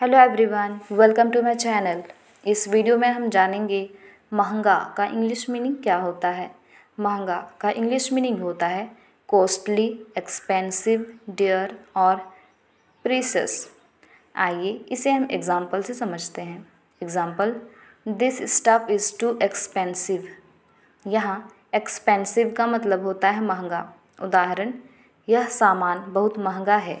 hello everyone welcome to my channel इस video में हम जानेंगे महंगा का इंग्लिश मीनिंग क्या होता है महंगा का इंग्लिश मीनिंग होता है कॉस्टली एक्सपेंसिव डियर और प्रीसेस आइए इसे हम एग्ज़ाम्पल से समझते हैं example this stuff is too expensive यहाँ एक्सपेंसिव का मतलब होता है महंगा उदाहरण यह सामान बहुत महंगा है